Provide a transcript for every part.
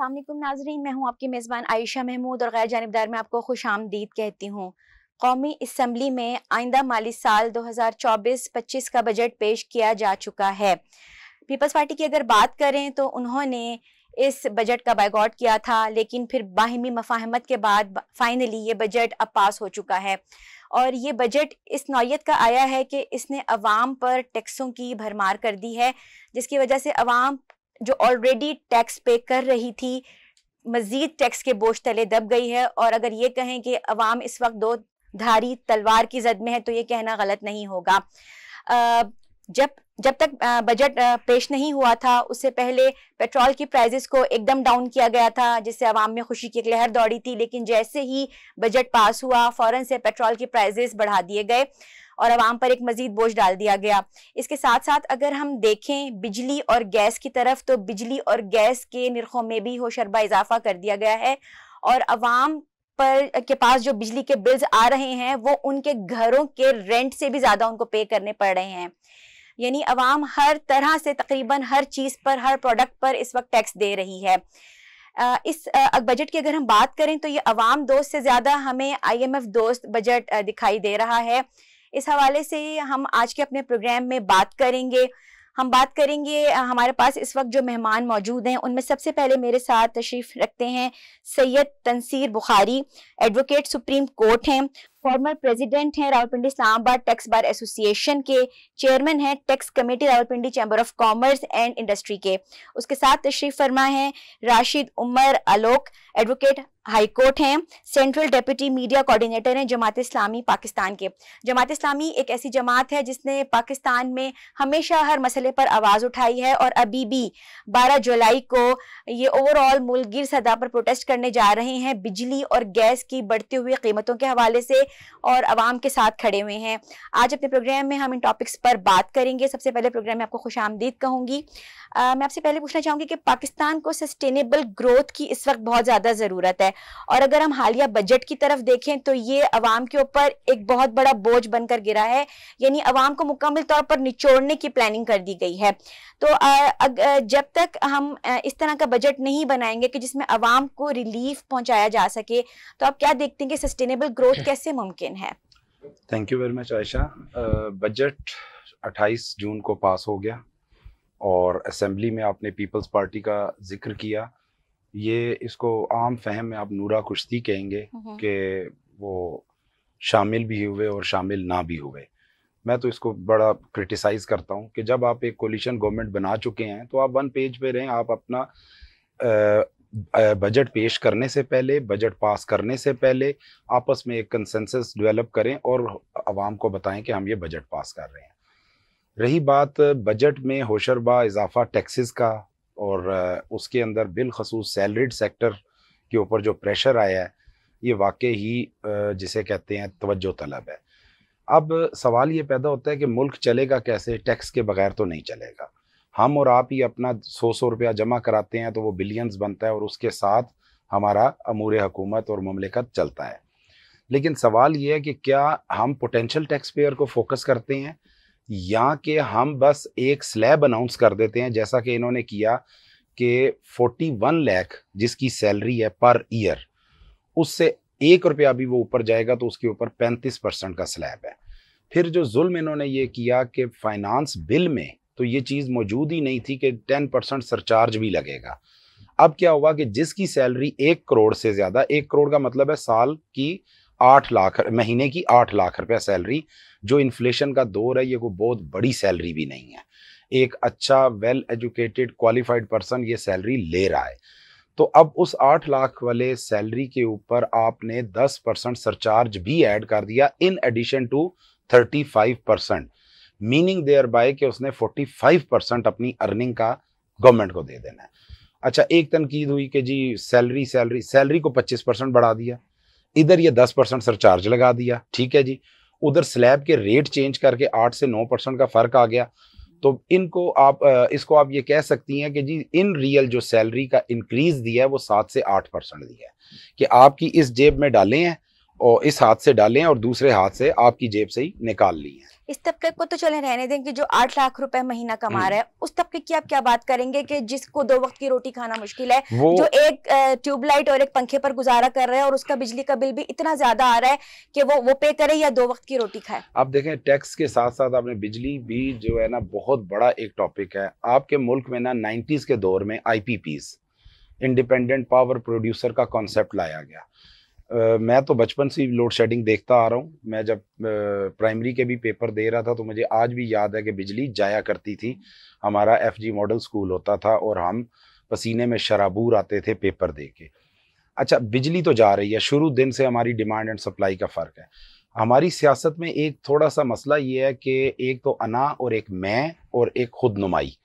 असल नाजरीन मैं हूँ आपकी मेज़बान आयशा महमूद और गैर जानबदार में आपको खुश आमदीद कहती हूँ कौमी इसम्बली में आइंदा माली साल 2024-25 का बजट पेश किया जा चुका है पीपल्स पार्टी की अगर बात करें तो उन्होंने इस बजट का बैगॉट किया था लेकिन फिर बाहिमी मफाहमत के बाद फाइनली ये बजट अब पास हो चुका है और ये बजट इस नौीयत का आया है कि इसने अवाम पर टैक्सों की भरमार कर दी है जिसकी वजह से अवाम जो ऑलरेडी टैक्स पे कर रही थी मजीद टैक्स के बोझ तले दब गई है और अगर ये कहें कि अवाम इस वक्त दो धारी तलवार की जद में है तो ये कहना गलत नहीं होगा जब जब तक बजट पेश नहीं हुआ था उससे पहले पेट्रोल की प्राइजेस को एकदम डाउन किया गया था जिससे अवाम में खुशी की एक लहर दौड़ी थी लेकिन जैसे ही बजट पास हुआ फ़ौरन से पेट्रोल की प्राइजेस बढ़ा दिए गए और आवाम पर एक मजीद बोझ डाल दिया गया इसके साथ साथ अगर हम देखें बिजली और गैस की तरफ तो बिजली और गैस के निरखों में भी होशरबा इजाफा कर दिया गया है और आवाम पर के पास जो बिजली के बिल्स आ रहे हैं वो उनके घरों के रेंट से भी ज़्यादा उनको पे करने पड़ रहे हैं यानी आवाम हर तरह से तकरीबन हर चीज़ पर हर प्रोडक्ट पर इस वक्त टैक्स दे रही है इस बजट की अगर हम बात करें तो ये आवाम दोस्त से ज़्यादा हमें आईएमएफ दोस्त बजट दिखाई दे रहा है इस हवाले से हम आज के अपने प्रोग्राम में बात करेंगे हम बात करेंगे हमारे पास इस वक्त जो मेहमान मौजूद हैं उनमें सबसे पहले मेरे साथ तशरीफ रखते हैं Syed Tanseer Bukhari advocate supreme court हैं फॉर्मर प्रेसिडेंट हैं Rawalpindi Islamabad tax bar association के चेयरमैन हैं tax committee Rawalpindi chamber of commerce and industry के उसके साथ तशरीफ फरमा है Rashid Umar Alok advocate high court हैं सेंट्रल डेप्यूटी मीडिया कोऑर्डिनेटर हैं जमात इस्लामी पाकिस्तान के जमात इस्लामी एक ऐसी जमात है जिसने पाकिस्तान में हमेशा हर मसले पर आवाज़ उठाई है और अभी भी 12 जुलाई को ये ओवरऑल गिर सदा पर प्रोटेस्ट करने जा रहे हैं बिजली और गैस की बढ़ती हुई कीमतों के हवाले से और आवाम के साथ खड़े हुए हैं आज अपने प्रोग्राम में हम इन टॉपिक्स पर बात करेंगे सबसे पहले प्रोग्राम में आपको खुश आमदीद कहूँगी मैं आपसे पहले पूछना चाहूँगी कि पाकिस्तान को सस्टेनेबल ग्रोथ की इस वक्त बहुत ज़्यादा ज़रूरत है और अगर हम हालिया बजट की तरफ देखें तो ये अवाम के ऊपर एक बहुत बड़ा बोझ बनकर गिरा है यानी अवाम को मुकम्मल तौर पर निचोड़ने की प्लानिंग कर दी गई है तो जब तक हम इस तरह का बजट नहीं बनाएंगे कि जिसमें अवाम को रिलीफ पहुंचाया जा सके तो आप क्या देखते हैं कि सस्टेनेबल ग्रोथ कैसे मुमकिन है thank you very much Ayesha budget 28 जून को पास हो गया और असम्बली में आपने पीपल्स पार्टी का जिक्र किया ये इसको आम फहम में आप नूरा कुश्ती कहेंगे हम्म। कि वो शामिल भी हुए और शामिल ना भी हुए मैं तो इसको बड़ा क्रिटिसाइज़ करता हूँ कि जब आप एक कोलिशन गवर्नमेंट बना चुके हैं तो आप वन पेज पे रहें आप अपना बजट पेश करने से पहले बजट पास करने से पहले आपस में एक कंसेंसस डेवलप करें और आवाम को बताएं कि हम ये बजट पास कर रहे हैं रही बात बजट में होशरबा इजाफा टैक्सेस का और उसके अंदर बिलखसूस सैलरीड सेक्टर के ऊपर जो प्रेशर आया है ये वाकई ही जिसे कहते हैं तवज्जो तलब है अब सवाल ये पैदा होता है कि मुल्क चलेगा कैसे टैक्स के बगैर तो नहीं चलेगा हम और आप ही अपना सौ सौ रुपया जमा कराते हैं तो वो बिलियंस बनता है और उसके साथ हमारा अमूर हकूमत और ममलिकत चलता है लेकिन सवाल ये है कि क्या हम पोटेंशियल टैक्स पेयर को फोकस करते हैं या कि हम बस एक स्लैब अनाउंस कर देते हैं जैसा कि इन्होंने किया कि 41 लाख जिसकी सैलरी है पर ईयर उससे एक रुपया भी वो ऊपर जाएगा तो उसके ऊपर 35 परसेंट का स्लैब है फिर जो जुल्म इन्होंने ये किया कि फाइनेंस बिल में तो ये चीज़ मौजूद ही नहीं थी कि 10 परसेंट सरचार्ज भी लगेगा अब क्या हुआ कि जिसकी सैलरी एक करोड़ से ज़्यादा एक करोड़ का मतलब है साल की आठ लाख महीने की आठ लाख रुपया सैलरी जो इन्फ्लेशन का दौर है ये कोई बहुत बड़ी सैलरी भी नहीं है एक अच्छा वेल एजुकेटेड क्वालिफाइड पर्सन ये सैलरी ले रहा है तो अब उस आठ लाख वाले सैलरी के ऊपर आपने दस परसेंट सरचार्ज भी ऐड कर दिया in addition to thirty five percent meaning thereby कि उसने फोर्टी फाइव परसेंट अपनी अर्निंग का गवर्नमेंट को दे देना है अच्छा एक तनकीद हुई कि जी सैलरी सैलरी सैलरी को पच्चीस परसेंट बढ़ा दिया इधर ये दस परसेंट सरचार्ज लगा दिया ठीक है जी उधर स्लैब के रेट चेंज करके आठ से नौ परसेंट का फ़र्क आ गया तो इनको आप इसको आप ये कह सकती हैं कि जी इन रियल जो सैलरी का इंक्रीज दिया है वो सात से आठ परसेंट दिया है कि आपकी इस जेब में डालें हैं और इस हाथ से डालें और दूसरे हाथ से आपकी जेब से ही निकाल ली है इस तबके को तो चले रहने दें कि जो आठ लाख रुपए महीना कमा हम्म। रहा है उस तबके की आप क्या बात करेंगे कि जिसको दो वक्त की रोटी खाना मुश्किल है जो एक ट्यूबलाइट और एक पंखे पर गुजारा कर रहा है और उसका बिजली का बिल भी इतना ज्यादा आ रहा है कि वो वो पे करे या दो वक्त की रोटी खाए आप देखें टैक्स के साथ साथ आपने बिजली भी जो है ना बहुत बड़ा एक टॉपिक है आपके मुल्क में ना नाइन्टीज के दौर में आई इंडिपेंडेंट पावर प्रोड्यूसर का कॉन्सेप्ट लाया गया मैं तो बचपन से लोड शेडिंग देखता आ रहा हूँ मैं जब प्राइमरी के भी पेपर दे रहा था तो मुझे आज भी याद है कि बिजली जाया करती थी हमारा एफ जी मॉडल स्कूल होता था और हम पसीने में शराबूर आते थे पेपर दे के अच्छा बिजली तो जा रही है शुरू दिन से हमारी डिमांड एंड सप्लाई का फ़र्क है हमारी सियासत में एक थोड़ा सा मसला ये है कि एक तो अना और एक मैं और एक खुद नुमाई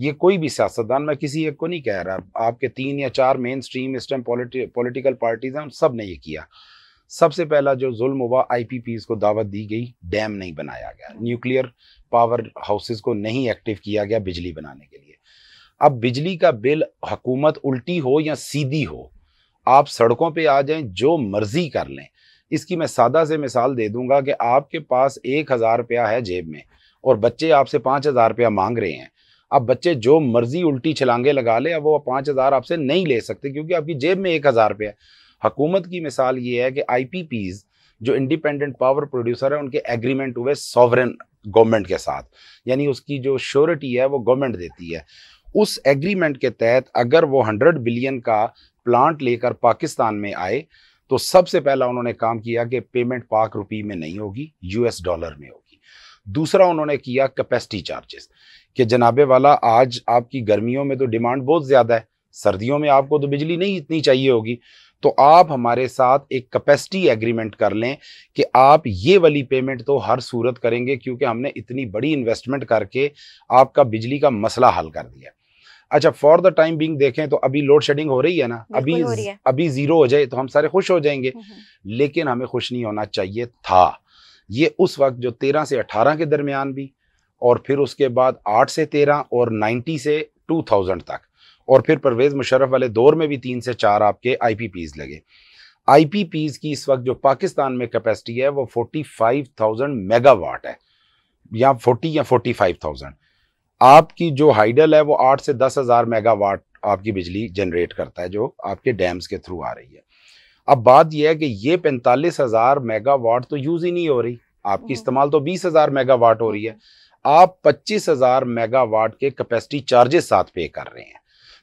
ये कोई भी सियासतदान मैं किसी एक को नहीं कह रहा आपके तीन या चार मेन स्ट्रीम इस टाइम पोलिटिकल पार्टीज हैं उन सब ने ये किया सबसे पहला जो जुल्म हुआ पी को दावत दी गई डैम नहीं बनाया गया न्यूक्लियर पावर हाउसेस को नहीं एक्टिव किया गया बिजली बनाने के लिए अब बिजली का बिल हुकूमत उल्टी हो या सीधी हो आप सड़कों पे आ जाएं जो मर्जी कर लें इसकी मैं सादा से मिसाल दे दूंगा कि आपके पास एक हज़ार रुपया है जेब में और बच्चे आपसे पाँच हज़ार रुपया मांग रहे हैं अब बच्चे जो मर्जी उल्टी छलांगे लगा ले अब वो पाँच हज़ार आपसे नहीं ले सकते क्योंकि आपकी जेब में एक हज़ार रुपये है हुकूमत की मिसाल ये है कि आई जो इंडिपेंडेंट पावर प्रोड्यूसर है उनके एग्रीमेंट हुए सॉवरन गवर्नमेंट के साथ यानी उसकी जो श्योरिटी है वो गवर्नमेंट देती है उस एग्रीमेंट के तहत अगर वो हंड्रेड बिलियन का प्लांट लेकर पाकिस्तान में आए तो सबसे पहला उन्होंने काम किया कि पेमेंट पाक रुपी में नहीं होगी यूएस डॉलर में होगी दूसरा उन्होंने किया कैपेसिटी चार्जेस कि जनाबे वाला आज आपकी गर्मियों में तो डिमांड बहुत ज़्यादा है सर्दियों में आपको तो बिजली नहीं इतनी चाहिए होगी तो आप हमारे साथ एक कैपेसिटी एग्रीमेंट कर लें कि आप ये वाली पेमेंट तो हर सूरत करेंगे क्योंकि हमने इतनी बड़ी इन्वेस्टमेंट करके आपका बिजली का मसला हल कर दिया अच्छा फॉर द टाइम बिंग देखें तो अभी लोड शेडिंग हो रही है ना अभी है। अभी जीरो हो जाए तो हम सारे खुश हो जाएंगे हम्म, हम्म। लेकिन हमें खुश नहीं होना चाहिए था ये उस वक्त जो तेरह से अठारह के दरमियान भी और फिर उसके बाद आठ से तेरह और नाइन्टी से टू थाउजेंड तक और फिर परवेज़ मुशरफ वाले दौर में भी तीन से चार आपके आई पी पीज़ लगे आई पी पीज़ की इस वक्त जो पाकिस्तान में कैपेसिटी है वो फोर्टी फाइव थाउजेंड मेगावाट है या फोर्टी या फोर्टी फाइव थाउजेंड आपकी जो हाइडल है वो आठ से दस हज़ार मेगावाट आपकी बिजली जनरेट करता है जो आपके डैम्स के थ्रू आ रही है अब बात यह है कि ये पैंतालीस हज़ार मेगावाट तो यूज़ ही नहीं हो रही आपकी हम्म। इस्तेमाल तो बीस हज़ार मेगावाट हो रही है आप 25,000 मेगावाट के कैपेसिटी चार्जेस साथ पे कर रहे हैं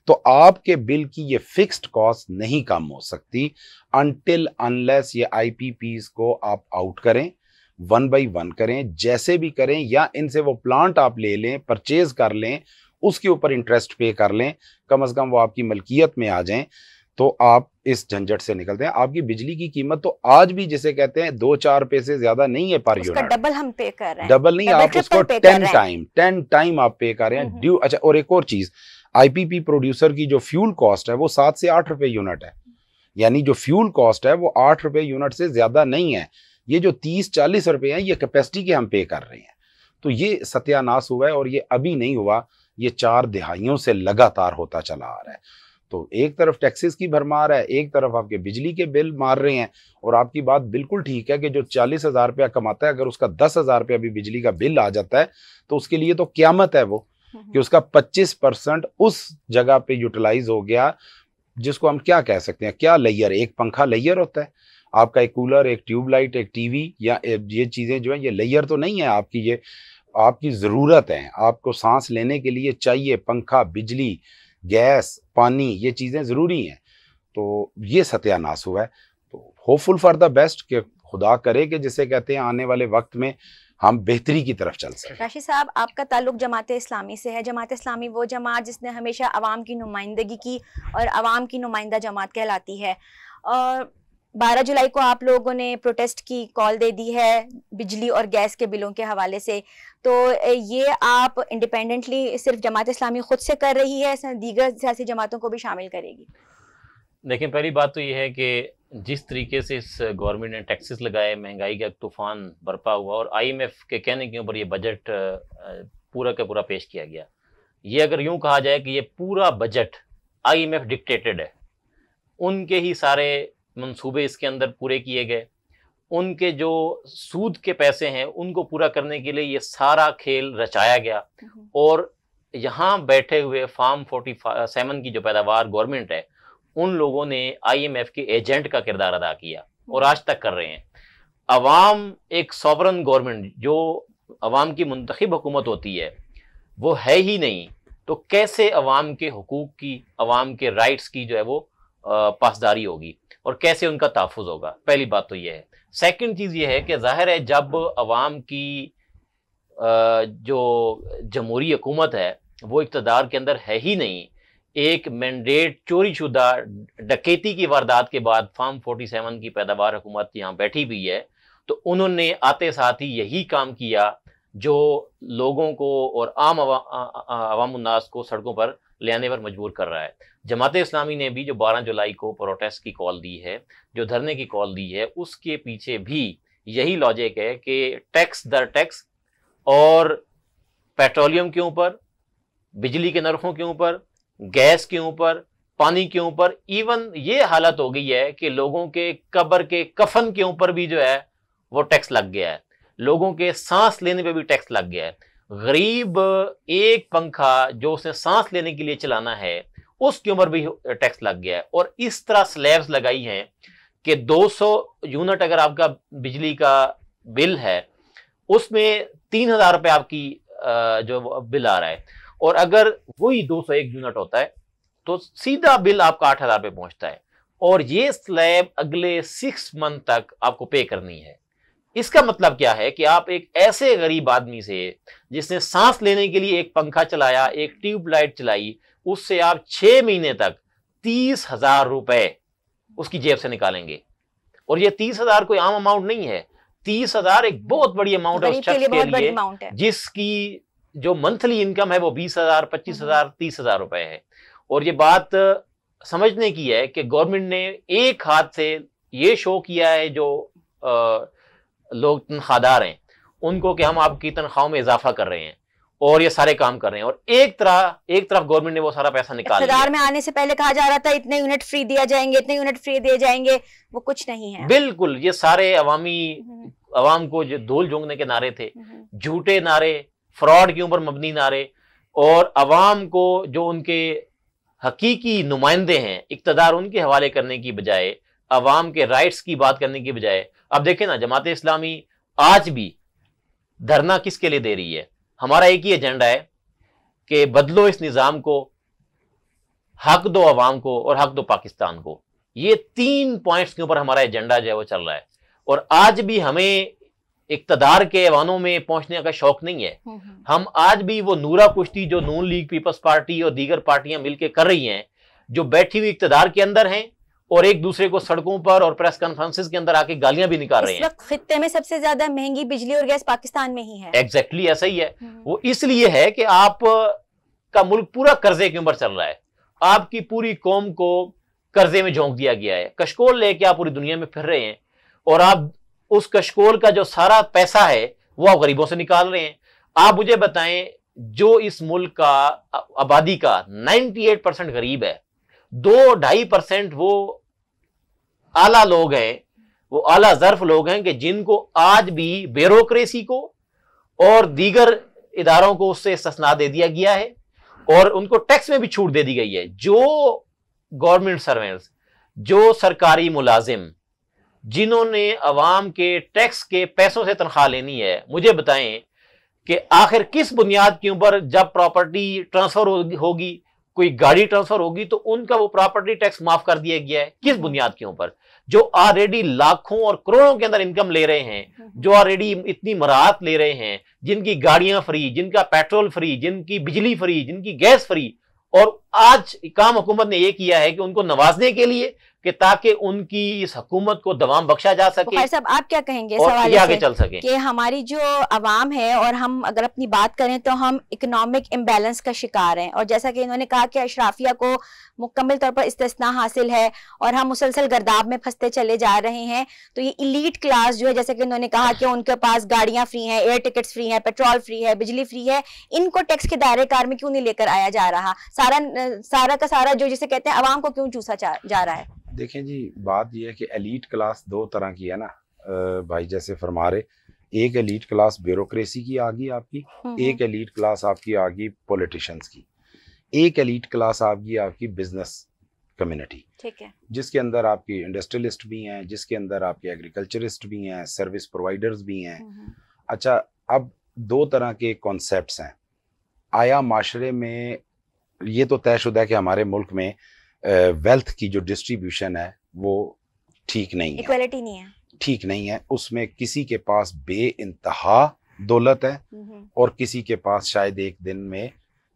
तो आपके बिल की ये फिक्स्ड कॉस्ट नहीं कम हो सकती अनटिल अनलेस ये आईपीपीस को आप आउट करें वन बाई वन करें जैसे भी करें या इनसे वो प्लांट आप ले लें परचेज कर लें उसके ऊपर इंटरेस्ट पे कर लें कम अज़ कम वो आपकी मलकियत में आ जाएं तो आप इस झंझट से निकलते हैं आपकी बिजली की कीमत तो आज भी जिसे कहते हैं दो चार पैसे ज्यादा नहीं है पर यूनिट डबल हम पे कर रहे हैं डबल नहीं आप उसको टेन टाइम टेन टाइम आप पे कर रहे हैं ड्यू हम्म, हम्म। अच्छा और एक और चीज आईपीपी प्रोड्यूसर की जो फ्यूल कॉस्ट है वो सात से आठ रुपए यूनिट है यानी जो फ्यूल कॉस्ट है वो आठ रुपए यूनिट से ज्यादा नहीं है ये जो तीस चालीस रुपए है ये कैपेसिटी के हम पे कर रहे हैं तो ये सत्यानाश हुआ है और ये अभी नहीं हुआ ये चार दिहाइयों से लगातार होता चला आ रहा है तो एक तरफ टैक्सेस की भरमार है एक तरफ आपके बिजली के बिल मार रहे हैं और आपकी बात बिल्कुल ठीक है कि जो चालीस हज़ार रुपया कमाता है अगर उसका दस हज़ार रुपया भी बिजली का बिल आ जाता है तो उसके लिए तो क्यामत है वो हम्म, हम्म। कि उसका पच्चीस परसेंट उस जगह पे यूटिलाइज हो गया जिसको हम क्या कह सकते हैं क्या लेयर एक पंखा लेयर होता है आपका एक कूलर एक ट्यूबलाइट एक टीवी या ये चीज़ें जो है ये लेयर तो नहीं है आपकी ये आपकी ज़रूरत है आपको सांस लेने के लिए चाहिए पंखा बिजली गैस पानी ये चीज़ें ज़रूरी हैं तो ये सत्यानाश हुआ है तो होपफुल फॉर द बेस्ट कि खुदा करे कि जिसे कहते हैं आने वाले वक्त में हम बेहतरी की तरफ चल सकें राशि साहब आपका ताल्लुक जमात इस्लामी से है जमात इस्लामी वो जमात जिसने हमेशा आवाम की नुमाइंदगी की और आवाम की नुमाइंदा जमात कहलाती है और 12 जुलाई को आप लोगों ने प्रोटेस्ट की कॉल दे दी है बिजली और गैस के बिलों के हवाले से तो ये आप इंडिपेंडेंटली सिर्फ जमात इस्लामी खुद से कर रही है दीगर सियासी जमातों को भी शामिल करेगी देखिए पहली बात तो ये है कि जिस तरीके से इस गवर्नमेंट ने टैक्सेस लगाए महंगाई का तूफान बरपा हुआ और आईएमएफ के कहने के ऊपर ये बजट पूरा का पूरा पेश किया गया ये अगर यूं कहा जाए कि ये पूरा बजट आईएमएफ डिक्टेटेड है उनके ही सारे मंसूबे इसके अंदर पूरे किए गए उनके जो सूद के पैसे हैं उनको पूरा करने के लिए ये सारा खेल रचाया गया और यहाँ बैठे हुए फार्म फोर्टी सेवन की जो पैदावार गवर्नमेंट है उन लोगों ने आईएमएफ के एजेंट का किरदार अदा किया और आज तक कर रहे हैं अवाम एक सॉवरन गवर्नमेंट जो अवाम की मंतखब हुकूमत होती है वो है ही नहीं तो कैसे अवाम के हकूक़ की अवाम के राइट्स की जो है वो पासदारी होगी और कैसे उनका तहफ़ होगा पहली बात तो यह है सेकेंड चीज़ यह है कि ज़ाहिर है जब आवाम की जो जमहूरी हुकूमत है वो इकतदार के अंदर है ही नहीं एक मैंडेट चोरी शुदा डकेती की वारदात के बाद फार्म फोर्टी सेवन की पैदावार हुकूमत यहाँ बैठी हुई है तो उन्होंने आते साथ ही यही काम किया जो लोगों को और आम आवाम उन्नास को सड़कों पर ले आने पर मजबूर कर रहा है जमात इस्लामी ने भी जो 12 जुलाई को प्रोटेस्ट की कॉल दी है जो धरने की कॉल दी है उसके पीछे भी यही लॉजिक है कि टैक्स दर टैक्स और पेट्रोलियम के ऊपर बिजली के नरखों के ऊपर गैस के ऊपर पानी के ऊपर इवन ये हालत हो गई है कि लोगों के कब्र के कफन के ऊपर भी जो है वो टैक्स लग गया है लोगों के सांस लेने पे भी टैक्स लग गया है गरीब एक पंखा जो उसने सांस लेने के लिए चलाना है उसकी उम्र भी टैक्स लग गया है और इस तरह स्लैब्स लगाई हैं कि 200 यूनिट अगर आपका बिजली का बिल है उसमें तीन हजार रुपये आपकी जो बिल आ रहा है और अगर वही 201 यूनिट होता है तो सीधा बिल आपका आठ हजार रुपये पहुंचता है और ये स्लैब अगले सिक्स मंथ तक आपको पे करनी है इसका मतलब क्या है कि आप एक ऐसे गरीब आदमी से जिसने सांस लेने के लिए एक पंखा चलाया एक ट्यूबलाइट चलाई उससे आप छह महीने तक तीस हजार रुपए उसकी जेब से निकालेंगे और ये तीस हजार कोई आम अमाउंट नहीं है तीस हजार एक बहुत बड़ी अमाउंट है उस के लिए, लिए जिसकी जो मंथली इनकम है वो बीस हजार पच्चीस हम्म। हजार तीस हजार रुपए है और ये बात समझने की है कि गवर्नमेंट ने एक हाथ से ये शो किया है जो आ, लोग तनख्वाहदार हैं उनको कि हम आपकी तनख्वाहों में इजाफा कर रहे हैं और ये सारे काम कर रहे हैं और एक तरह एक तरफ गवर्नमेंट ने वो सारा पैसा निकाल लिया में आने से पहले कहा जा रहा था इतने यूनिट फ्री दिया जाएंगे इतने यूनिट फ्री दिए जाएंगे वो कुछ नहीं है बिल्कुल ये सारे अवामी हम्म। अवाम को जो धूल झोंकने के नारे थे हम्म। झूठे नारे फ्रॉड के ऊपर मबनी नारे और अवाम को जो उनके हकीकी नुमाइंदे हैं इकतदार उनके हवाले करने की बजाय अवाम के राइट्स की बात करने की बजाय अब देखें ना जमात इस्लामी आज भी धरना किसके लिए दे रही है हमारा एक ही एजेंडा है कि बदलो इस निज़ाम को हक दो अवाम को और हक दो पाकिस्तान को ये तीन पॉइंट्स के ऊपर हमारा एजेंडा जो है वो चल रहा है और आज भी हमें इकतदार के एवानों में पहुंचने का शौक नहीं है हम्म, हम्म। हम आज भी वो नूरा कुश्ती जो नून लीग पीपल्स पार्टी और दीगर पार्टियां मिलकर कर रही हैं जो बैठी हुई इकतदार के अंदर हैं और एक दूसरे को सड़कों पर और प्रेस कॉन्फ्रेंसिस के अंदर आके गालियां भी निकाल रहे हैं खत्ते में सबसे ज्यादा महंगी बिजली और गैस पाकिस्तान में ही है एग्जैक्टली exactly ऐसा ही है हम्म। वो इसलिए है कि आप का मुल्क पूरा कर्जे के ऊपर चल रहा है आपकी पूरी कौम को कर्जे में झोंक दिया गया है कशकोल लेके आप पूरी दुनिया में फिर रहे हैं और आप उस कशकोल का जो सारा पैसा है वो आप गरीबों से निकाल रहे हैं आप मुझे बताएं जो इस मुल्क का आबादी का 98 परसेंट गरीब है दो ढाई परसेंट वो आला लोग हैं वो आला जर्फ लोग हैं कि जिनको आज भी ब्यूरोसी को और दीगर इदारों को उससे ससना दे दिया गया है और उनको टैक्स में भी छूट दे दी गई है जो गवर्नमेंट सर्वेंट्स जो सरकारी मुलाजिम जिन्होंने अवाम के टैक्स के पैसों से तनख्वाह लेनी है मुझे बताएं कि आखिर किस बुनियाद के ऊपर जब प्रॉपर्टी ट्रांसफर होगी कोई गाड़ी ट्रांसफर होगी तो उनका वो प्रॉपर्टी टैक्स माफ कर दिया गया है किस हम्म। बुनियाद के ऊपर जो ऑलरेडी लाखों और करोड़ों के अंदर इनकम ले रहे हैं हम्म। जो ऑलरेडी इतनी मराहत ले रहे हैं जिनकी गाड़ियां फ्री जिनका पेट्रोल फ्री जिनकी बिजली फ्री जिनकी गैस फ्री और आज काम हुकूमत ने यह किया है कि उनको नवाजने के लिए कि ताकि उनकी इस हकूमत को दवाम बख्शा जा सके साहब आप क्या कहेंगे और आगे चल सके कि हमारी जो आवाम है और हम अगर अपनी बात करें तो हम इकोनॉमिक इम्बेलेंस का शिकार हैं और जैसा कि इन्होंने कहा कि अशराफिया को मुकम्मल तौर पर इस्तना हासिल है और हम मुसलसल गर्दाब में फंसते चले जा रहे हैं तो ये इलीट क्लास जो है जैसे कि इन्होंने कहा कि उनके पास गाड़ियां फ्री हैं एयर टिकट्स फ्री हैं पेट्रोल फ्री है बिजली फ्री है इनको टैक्स के दायरे कार में क्यों नहीं लेकर आया जा रहा सारा सारा का सारा जो जिसे कहते हैं आवाम को क्यों चूसा जा रहा है देखें जी बात यह है कि एलीट क्लास दो तरह की है ना भाई जैसे फरमा रहे एक एलीट क्लास ब्यूरोक्रेसी की आ गई आपकी हम्म। एक एलीट क्लास आपकी आ गई पॉलिटिशियंस की एक एलीट क्लास आपकी आपकी बिजनेस कम्युनिटी ठीक है जिसके अंदर आपकी इंडस्ट्रियलिस्ट भी हैं जिसके अंदर आपके एग्रीकल्चरिस्ट भी हैं सर्विस प्रोवाइडर्स भी हैं हम्म, हम्म। अच्छा अब दो तरह के कॉन्सेप्ट हैं आया माशरे में ये तो तयशुदा है कि हमारे मुल्क में वेल्थ की जो डिस्ट्रीब्यूशन है वो ठीक नहीं है है नहीं है ठीक नहीं है उसमें किसी के पास बे इंतहा दौलत है हम्म, हम्म। और किसी के पास शायद एक दिन में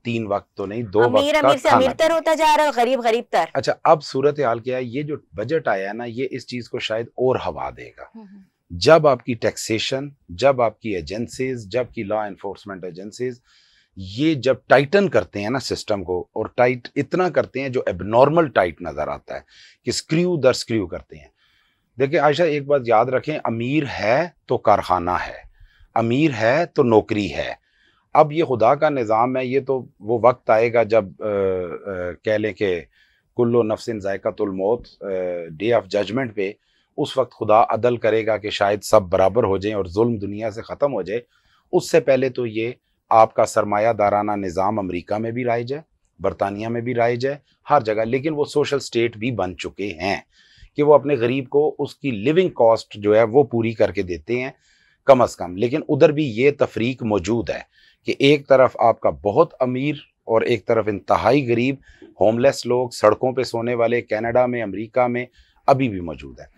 तीन वक्त तो नहीं दो अमीर, वक्त अमीर से अमीर तर होता जा रहा है गरीब गरीब तर अच्छा अब सूरत हाल क्या है ये जो बजट आया है ना ये इस चीज को शायद और हवा देगा हम्म, जब आपकी टैक्सेशन जब आपकी एजेंसीज जब की लॉ एनफोर्समेंट एजेंसीज ये जब टाइटन करते हैं ना सिस्टम को और टाइट इतना करते हैं जो एबनॉर्मल टाइट नज़र आता है कि स्क्रू दर स्क्रू करते हैं देखिए आयशा एक बात याद रखें अमीर है तो कारखाना है अमीर है तो नौकरी है अब ये खुदा का निज़ाम है ये तो वो वक्त आएगा जब कह लें कि कुल्लो नफसिन ज़ायक़तुलमौत डे ऑफ जजमेंट पे उस वक्त खुदा अदल करेगा कि शायद सब बराबर हो जाएं और जुल्म दुनिया से ख़त्म हो जाए उससे पहले तो ये आपका सरमायादाराना निज़ाम अमेरिका में भी राइज है बरतानिया में भी राइज है हर जगह लेकिन वो सोशल स्टेट भी बन चुके हैं कि वो अपने गरीब को उसकी लिविंग कॉस्ट जो है वो पूरी करके देते हैं कम अज़ कम लेकिन उधर भी ये तफरीक मौजूद है कि एक तरफ आपका बहुत अमीर और एक तरफ इंतहाई गरीब होमलेस लोग सड़कों पे सोने वाले कनाडा में अमेरिका में अभी भी मौजूद है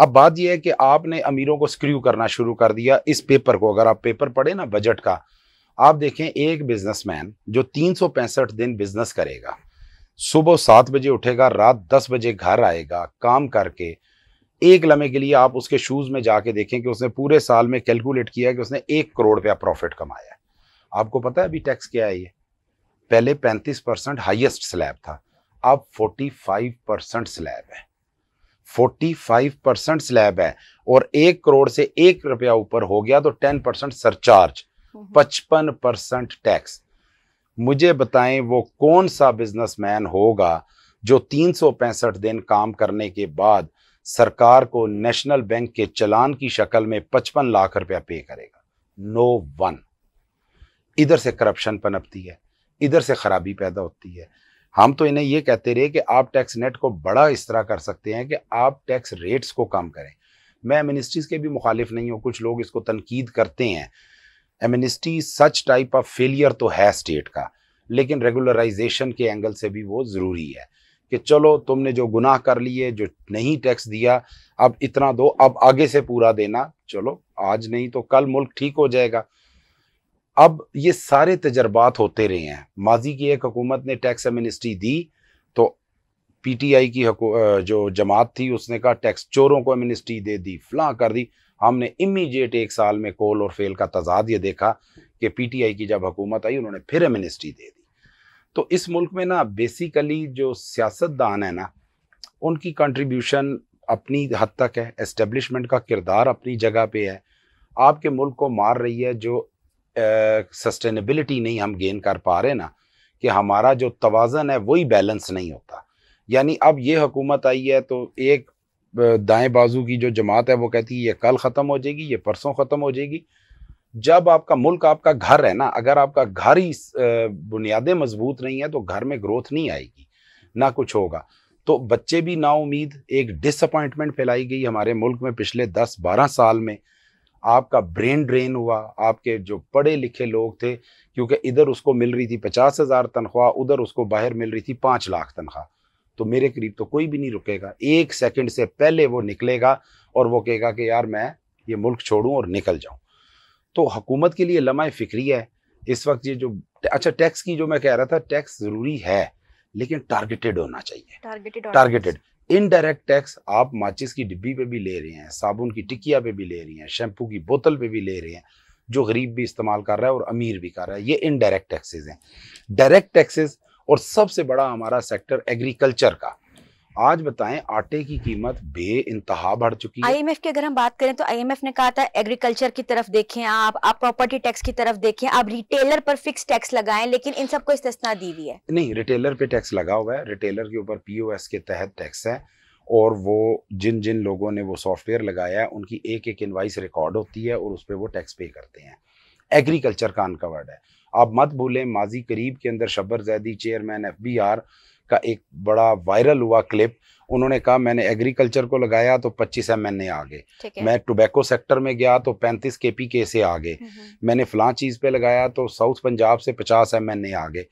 अब बात यह है कि आपने अमीरों को स्क्रू करना शुरू कर दिया इस पेपर को अगर आप पेपर पढ़े ना बजट का आप देखें एक बिजनेसमैन जो तीन दिन बिजनेस करेगा सुबह सात बजे उठेगा रात दस बजे घर आएगा काम करके एक लम्हे के लिए आप उसके शूज़ में जाके देखें कि उसने पूरे साल में कैलकुलेट किया कि उसने एक करोड़ रुपया प्रॉफिट कमाया आपको पता है अभी टैक्स क्या है ये पहले 35 परसेंट हाइएस्ट स्लैब था अब 45 परसेंट स्लैब है 45 परसेंट स्लैब है और एक करोड़ से एक रुपया ऊपर हो गया तो 10 परसेंट सरचार्ज हम्म। पचपन परसेंट टैक्स मुझे बताएं वो कौन सा बिजनेसमैन होगा जो तीन दिन काम करने के बाद सरकार को नेशनल बैंक के चलान की शक्ल में पचपन लाख रुपया पे करेगा नो वन इधर से करप्शन पनपती है इधर से खराबी पैदा होती है हम तो इन्हें ये कहते रहे कि आप टैक्स नेट को बड़ा इस तरह कर सकते हैं कि आप टैक्स रेट्स को कम करें मैं मिनिस्ट्रीज़ के भी मुखालिफ नहीं हूँ कुछ लोग इसको तनकीद करते हैं amnesty such type of failure तो है स्टेट का लेकिन रेगुलराइजेशन के एंगल से भी वो ज़रूरी है कि चलो तुमने जो गुनाह कर लिए जो नहीं टैक्स दिया अब इतना दो अब आगे से पूरा देना चलो आज नहीं तो कल मुल्क ठीक हो जाएगा अब ये सारे तजर्बात होते रहे हैं माजी की एक हुकूमत ने टैक्स एमनिस्टी दी तो पीटीआई की जो जमात थी उसने कहा टैक्स चोरों को एमनिस्टी दे दी फ्ला कर दी हमने इमीडिएट एक साल में कोल और फेल का तजाद ये देखा कि पीटीआई की जब हुकूमत आई उन्होंने फिर एमिनिस्ट्री दे दी तो इस मुल्क में ना बेसिकली जो सियासतदान है ना उनकी कंट्रीब्यूशन अपनी हद तक है इस्टेब्लिशमेंट का किरदार अपनी जगह पे है आपके मुल्क को मार रही है जो सस्टेनेबिलिटी नहीं हम गेन कर पा रहे ना कि हमारा जो तोज़न है वही बैलेंस नहीं होता यानी अब ये हुकूमत आई है तो एक दाएं बाजू की जो जमात है वो कहती है ये कल ख़त्म हो जाएगी ये परसों ख़त्म हो जाएगी जब आपका मुल्क आपका घर है ना अगर आपका घर ही बुनियादें मजबूत नहीं है तो घर में ग्रोथ नहीं आएगी ना कुछ होगा तो बच्चे भी ना उम्मीद एक डिसअपॉइंटमेंट फैलाई गई हमारे मुल्क में पिछले दस बारह साल में आपका ब्रेन ड्रेन हुआ आपके जो पढ़े लिखे लोग थे क्योंकि इधर उसको मिल रही थी पचास हज़ार तनख्वाह उधर उसको बाहर मिल रही थी पाँच लाख तनख्वाह तो मेरे करीब तो कोई भी नहीं रुकेगा एक सेकंड से पहले वो निकलेगा और वो कहेगा कि यार मैं ये मुल्क छोड़ूं और निकल जाऊं तो हुकूमत के लिए लम्हा फ़िक्री है इस वक्त ये जो अच्छा टैक्स की जो मैं कह रहा था टैक्स ज़रूरी है लेकिन टारगेटेड होना चाहिए टारगेटेड इनडायरेक्ट टैक्स आप माचिस की डिब्बी पे भी ले रहे हैं साबुन की टिकिया पे भी ले रही हैं शैम्पू की बोतल पे भी ले रहे हैं जो गरीब भी इस्तेमाल कर रहा है और अमीर भी कर रहा है ये इनडायरेक्ट टैक्सेस हैं डायरेक्ट टैक्सेस और सबसे बड़ा हमारा सेक्टर एग्रीकल्चर का आज बताएं आटे की कीमत बे इंतहा बढ़ चुकी है आईएमएफ की अगर हम बात करें तो आईएमएफ ने कहा था एग्रीकल्चर की तरफ देखें आप आप प्रॉपर्टी टैक्स की तरफ देखें आप रिटेलर पर फिक्स टैक्स लगाएं लेकिन इन सबको इस्तना दी हुई है नहीं रिटेलर पे टैक्स लगा हुआ है रिटेलर के ऊपर पीओएस के तहत टैक्स है और वो जिन जिन लोगों ने वो सॉफ्टवेयर लगाया है उनकी एक एक इन्वाइस रिकॉर्ड होती है और उस पर वो टैक्स पे करते हैं एग्रीकल्चर का अनकवर्ड है आप मत भूलें माजी करीब के अंदर Shabbar Zaidi chairman F B R का एक बड़ा वायरल हुआ क्लिप उन्होंने कहा मैंने एग्रीकल्चर को लगाया तो 25 एम एन ए आ गए मैं टोबैको सेक्टर में गया तो 35 के पी के से आ गए हम्म, हम्म। मैंने फलां चीज़ पे लगाया तो साउथ पंजाब से 50 एम एन ए आ गए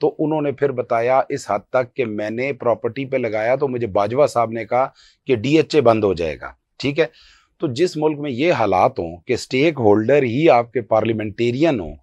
तो उन्होंने फिर बताया इस हद तक कि मैंने प्रॉपर्टी पे लगाया तो मुझे बाजवा साहब ने कहा कि डीएचए बंद हो जाएगा ठीक है तो जिस मुल्क में ये हालात हों कि स्टेक होल्डर ही आपके पार्लियामेंटेरियन हों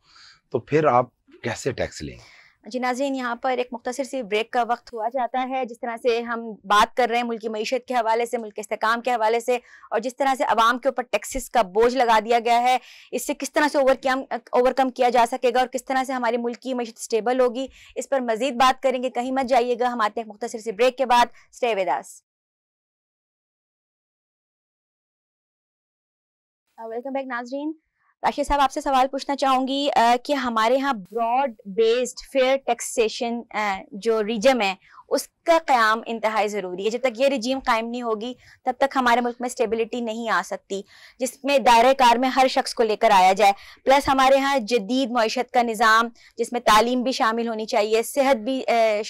तो फिर आप कैसे टैक्स लेंगे जी नाजीन यहाँ पर एक मुख्तर सी ब्रेक का वक्त हुआ जाता है जिस तरह से हम बात कर रहे हैं मुल्क की मीशत के हवाले से मुल्क इसकाम के हवाले से और जिस तरह से आवाम के ऊपर टैक्सेस का बोझ लगा दिया गया है इससे किस तरह से ओवर ओवरकम ओवरकम किया जा सकेगा और किस तरह से हमारी मुल्क की मीशत स्टेबल होगी इस पर मजीद बात करेंगे कहीं मत जाइएगा हम आते हैं मुख्तर सी ब्रेक के बाद स्टे वेदास वेलकम बैक नाजरीन राशिद साहब आपसे सवाल पूछना चाहूंगी कि हमारे यहाँ ब्रॉड बेस्ड फेयर टैक्सेशन जो रिजम है उसका क्याम इंतहाई ज़रूरी है जब तक ये रिजीम कायम नहीं होगी तब तक हमारे मुल्क में स्टेबिलिटी नहीं आ सकती जिसमें दायरे कार में हर शख्स को लेकर आया जाए प्लस हमारे यहाँ जदीद मीशत का निज़ाम जिसमें तालीम भी शामिल होनी चाहिए सेहत भी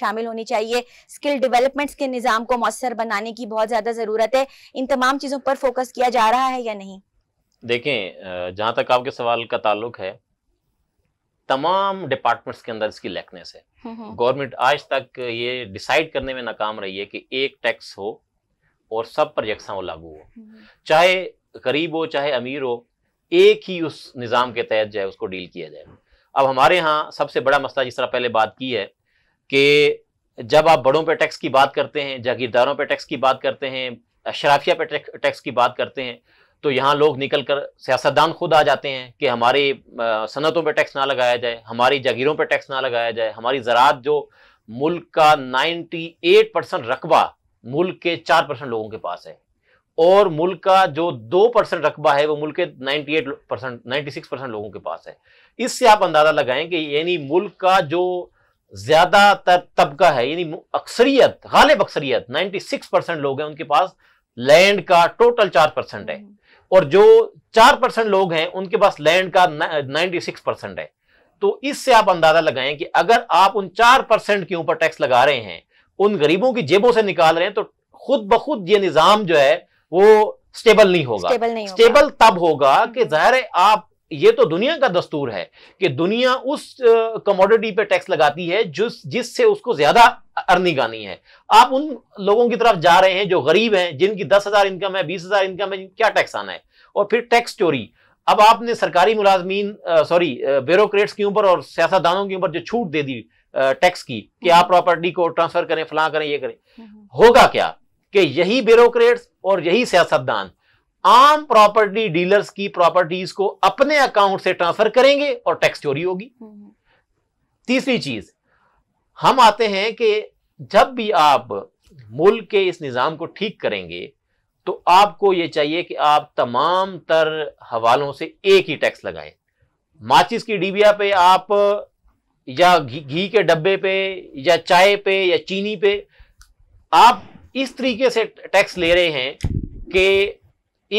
शामिल होनी चाहिए स्किल डेवलपमेंट्स के निज़ाम को मौसर बनाने की बहुत ज़्यादा ज़रूरत है इन तमाम चीज़ों पर फोकस किया जा रहा है या नहीं देखें जहाँ तक आपके सवाल का ताल्लुक है तमाम डिपार्टमेंट्स के अंदर इसकी लैकनेस है गवर्नमेंट हम्म, हम्म। आज तक ये डिसाइड करने में नाकाम रही है कि एक टैक्स हो और सब पर यकसा लागू हो हम्म, चाहे गरीब हो चाहे अमीर हो एक ही उस निज़ाम के तहत जो है उसको डील किया जाए अब हमारे यहाँ सबसे बड़ा मसला जिस तरह पहले बात की है कि जब आप बड़ों पर टैक्स की बात करते हैं जागीरदारों पर टैक्स की बात करते हैं शराफिया पे टैक्स की बात करते हैं तो यहाँ लोग निकल कर सियासतदान खुद आ जाते हैं कि हमारी सनतों पर टैक्स ना लगाया जाए हमारी जगीरों पर टैक्स ना लगाया जाए हमारी ज़रात जो मुल्क का 98 परसेंट रकबा मुल्क के 4 परसेंट लोगों के पास है और मुल्क का जो 2 परसेंट रकबा है वो मुल्क के 98 परसेंट नाइन्टी परसेंट लोगों के पास है इससे आप अंदाज़ा लगाएं कि यानी मुल्क का जो ज़्यादातर तबका है यानी अक्सरियत गालिब अक्सरियत सिक्स परसेंट लोग हैं उनके पास लैंड का टोटल चार परसेंट है हम्म। और जो चार परसेंट लोग हैं उनके पास लैंड का नाइनटी सिक्स परसेंट है तो इससे आप अंदाजा लगाएं कि अगर आप उन चार परसेंट के ऊपर टैक्स लगा रहे हैं उन गरीबों की जेबों से निकाल रहे हैं तो खुद ब खुद ये निजाम जो है वो स्टेबल नहीं होगा स्टेबल, नहीं स्टेबल होगा। तब होगा कि हम्म। जाहिर है आप ये तो दुनिया का दस्तूर है कि दुनिया उस कमोडिटी पे टैक्स लगाती है जिस जिससे उसको ज्यादा अर्निंग आनी है आप उन लोगों की तरफ जा रहे हैं जो गरीब हैं जिनकी दस हजार इनकम है बीस हजार इनकम है क्या टैक्स आना है और फिर टैक्स चोरी अब आपने सरकारी मुलाजमीन सॉरी ब्यूरोक्रेट्स के ऊपर और सियासतदानों के ऊपर जो छूट दे दी टैक्स की कि हम्म। आप प्रॉपर्टी को ट्रांसफर करें फला करें ये करें हम्म, हम्म। होगा क्या कि यही ब्यूरोक्रेट्स और यही सियासतदान आम प्रॉपर्टी डीलर्स की प्रॉपर्टीज को अपने अकाउंट से ट्रांसफर करेंगे और टैक्स चोरी होगी तीसरी चीज हम आते हैं कि जब भी आप मुल्क के इस निज़ाम को ठीक करेंगे तो आपको ये चाहिए कि आप तमाम तर हवालों से एक ही टैक्स लगाएं माचिस की डिबिया पे आप या घी घी के डब्बे पे या चाय पे या चीनी पे आप इस तरीके से टैक्स ले रहे हैं कि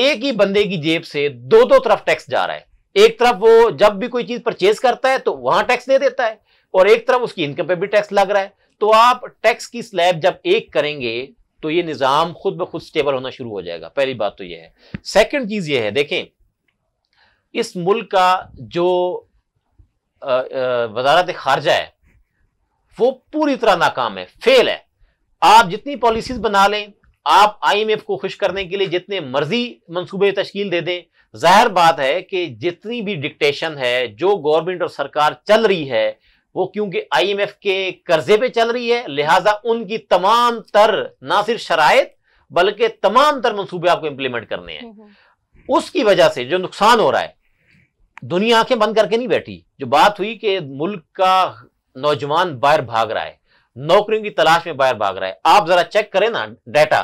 एक ही बंदे की जेब से दो दो तरफ टैक्स जा रहा है एक तरफ वो जब भी कोई चीज परचेज करता है तो वहां टैक्स दे देता है और एक तरफ उसकी इनकम पे भी टैक्स लग रहा है तो आप टैक्स की स्लैब जब एक करेंगे तो ये निज़ाम खुद ब खुद स्टेबल होना शुरू हो जाएगा पहली बात तो ये है सेकंड चीज़ ये है देखें इस मुल्क का जो वजारत खारजा है वो पूरी तरह नाकाम है फेल है आप जितनी पॉलिसीज बना लें आप आईएमएफ को खुश करने के लिए जितने मर्जी मंसूबे तश्कील दे दें जाहिर बात है कि जितनी भी डिक्टेशन है जो गवर्नमेंट और सरकार चल रही है वो क्योंकि आईएमएफ के कर्जे पे चल रही है लिहाजा उनकी तमाम तर ना सिर्फ शराय बल्कि तमाम तर मनसूबे आपको इंप्लीमेंट करने हैं हम्म, हम्म। उसकी वजह से जो नुकसान हो रहा है दुनिया आंखें बंद करके नहीं बैठी जो बात हुई कि मुल्क का नौजवान बाहर भाग रहा है नौकरियों की तलाश में बाहर भाग रहा है आप जरा चेक करें ना डाटा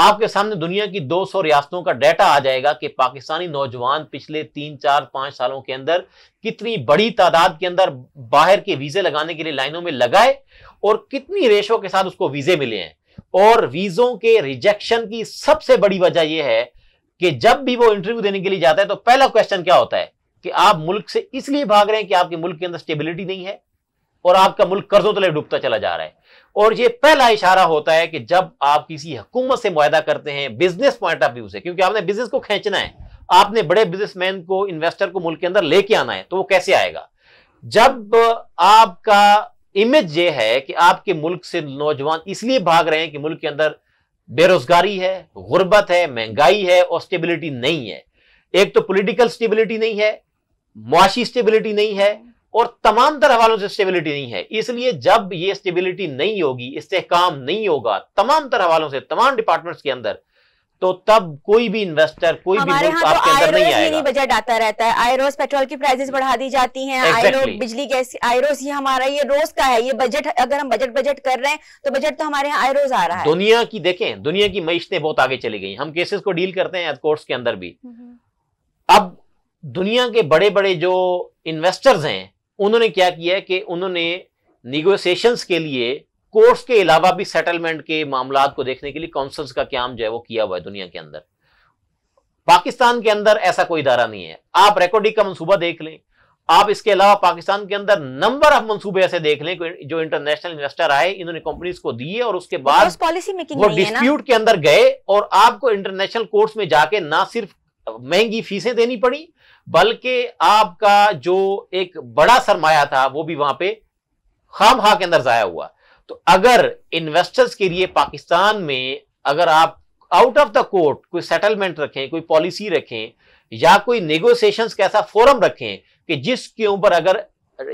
आपके सामने दुनिया की 200 रियासतों का डाटा आ जाएगा कि पाकिस्तानी नौजवान पिछले तीन चार पांच सालों के अंदर कितनी बड़ी तादाद के अंदर बाहर के वीजे लगाने के लिए लाइनों में लगाए और कितनी रेशो के साथ उसको वीजे मिले हैं और वीजों के रिजेक्शन की सबसे बड़ी वजह यह है कि जब भी वो इंटरव्यू देने के लिए जाता है तो पहला क्वेश्चन क्या होता है कि आप मुल्क से इसलिए भाग रहे हैं कि आपके मुल्क के अंदर स्टेबिलिटी नहीं है और आपका मुल्क कर्जों तले डूबता चला जा रहा है और ये पहला इशारा होता है कि जब आप किसी हुकूमत से मुहिदा करते हैं बिजनेस पॉइंट ऑफ व्यू से क्योंकि आपने बिजनेस को खींचना है आपने बड़े बिजनेसमैन को इन्वेस्टर को मुल्क के अंदर लेके आना है तो वो कैसे आएगा जब आपका इमेज ये है कि आपके मुल्क से नौजवान इसलिए भाग रहे हैं कि मुल्क के अंदर बेरोजगारी है गुर्बत है महंगाई है और स्टेबिलिटी नहीं है एक तो पॉलिटिकल स्टेबिलिटी नहीं है मुआशी स्टेबिलिटी नहीं है और तमाम तरह हवालों से स्टेबिलिटी नहीं है इसलिए जब ये स्टेबिलिटी नहीं होगी इससे काम नहीं होगा तमाम तरह हवालों से तमाम डिपार्टमेंट्स के अंदर तो तब कोई भी इन्वेस्टर कोई भी हाँ आपके अंदर नहीं आएगा बजट आता रहता है आयरोस पेट्रोल की प्राइसेस बढ़ा दी जाती हैं exactly. आयरो बिजली गैस आयरोस ये हमारा ये रोज का है ये बजट अगर हम बजट बजट कर रहे हैं तो बजट तो हमारे यहाँ आयरोज आ रहा है दुनिया की देखें दुनिया की मीशतें बहुत आगे चली गई हम केसेस को डील करते हैं कोर्ट्स के अंदर भी हम्म। अब दुनिया के बड़े बड़े जो इन्वेस्टर्स हैं उन्होंने क्या किया है कि उन्होंने निगोसिएशंस के लिए कोर्ट्स के अलावा भी सेटलमेंट के मामला को देखने के लिए काउंसिल्स का क्या जो है वो किया हुआ है दुनिया के अंदर पाकिस्तान के अंदर ऐसा कोई इदारा नहीं है आप रिकॉर्डिंग का मनसूबा देख लें आप इसके अलावा पाकिस्तान के अंदर नंबर ऑफ मनसूबे ऐसे देख लें जो इंटरनेशनल इन्वेस्टर आए इन्होंने कंपनीज को दिए और उसके बाद पॉलिसी मेकिंग वो डिस्प्यूट के अंदर गए और आपको इंटरनेशनल कोर्ट्स में जाके ना सिर्फ महंगी फीसें देनी पड़ी बल्कि आपका जो एक बड़ा सरमाया था वो भी वहां पे खाम खा के अंदर जाया हुआ तो अगर इन्वेस्टर्स के लिए पाकिस्तान में अगर आप आउट ऑफ द कोर्ट कोई सेटलमेंट रखें कोई पॉलिसी रखें या कोई नेगोशिएशंस का ऐसा फोरम रखें कि जिसके ऊपर अगर